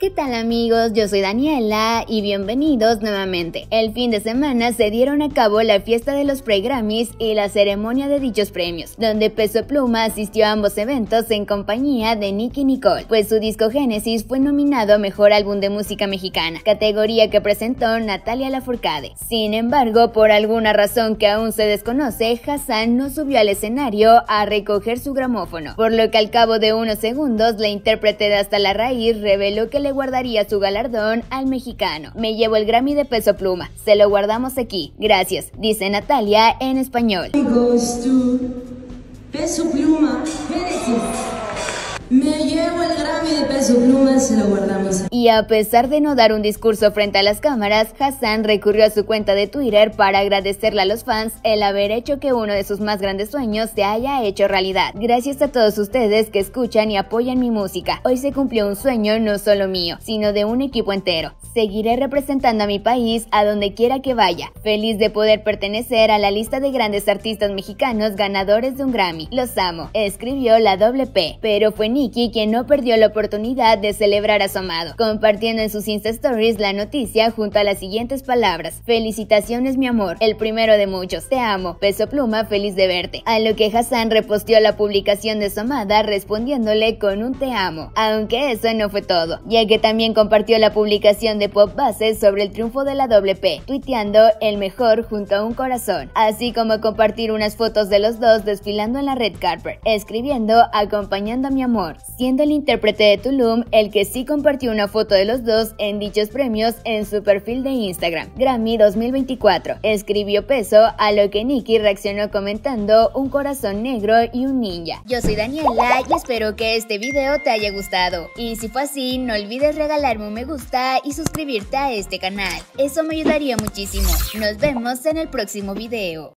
¿Qué tal amigos? Yo soy Daniela y bienvenidos nuevamente. El fin de semana se dieron a cabo la fiesta de los pre-Grammys y la ceremonia de dichos premios, donde Peso Pluma asistió a ambos eventos en compañía de Nicky Nicole, pues su disco Génesis fue nominado a Mejor Álbum de Música Mexicana, categoría que presentó Natalia Lafourcade. Sin embargo, por alguna razón que aún se desconoce, Hassan no subió al escenario a recoger su gramófono, por lo que al cabo de unos segundos la intérprete de Hasta la Raíz reveló que le guardaría su galardón al mexicano. Me llevo el Grammy de peso pluma, se lo guardamos aquí. Gracias, dice Natalia en español. Me llevo el de y a pesar de no dar un discurso frente a las cámaras, Hassan recurrió a su cuenta de Twitter para agradecerle a los fans el haber hecho que uno de sus más grandes sueños se haya hecho realidad. Gracias a todos ustedes que escuchan y apoyan mi música. Hoy se cumplió un sueño no solo mío, sino de un equipo entero. Seguiré representando a mi país a donde quiera que vaya. Feliz de poder pertenecer a la lista de grandes artistas mexicanos ganadores de un Grammy. Los amo, escribió la doble P. Pero fue Nicky quien no perdió la oportunidad de celebrar a Somado, compartiendo en sus Insta Stories la noticia junto a las siguientes palabras. Felicitaciones mi amor, el primero de muchos. Te amo, peso pluma, feliz de verte. A lo que Hassan reposteó la publicación de Somada respondiéndole con un te amo. Aunque eso no fue todo, ya que también compartió la publicación de Pop Base sobre el triunfo de la WP, tuiteando el mejor junto a un corazón, así como compartir unas fotos de los dos desfilando en la red carpet, escribiendo acompañando a mi amor, siendo el intérprete de Tulum el que sí compartió una foto de los dos en dichos premios en su perfil de Instagram, Grammy 2024. Escribió peso a lo que Nicky reaccionó comentando un corazón negro y un ninja. Yo soy Daniela y espero que este video te haya gustado. Y si fue así, no olvides regalarme un me gusta y suscribirte suscribirte a este canal, eso me ayudaría muchísimo. Nos vemos en el próximo video.